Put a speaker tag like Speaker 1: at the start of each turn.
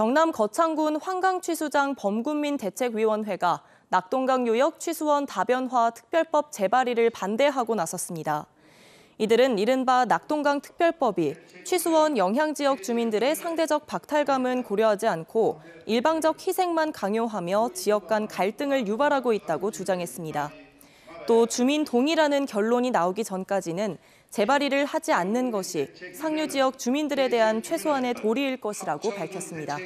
Speaker 1: 경남 거창군 환강취수장 범군민 대책위원회가 낙동강 유역 취수원 다변화 특별법 재발의를 반대하고 나섰습니다. 이들은 이른바 낙동강 특별법이 취수원 영향지역 주민들의 상대적 박탈감은 고려하지 않고 일방적 희생만 강요하며 지역 간 갈등을 유발하고 있다고 주장했습니다. 또 주민 동의라는 결론이 나오기 전까지는 재발의를 하지 않는 것이 상류 지역 주민들에 대한 최소한의 도리일 것이라고
Speaker 2: 밝혔습니다.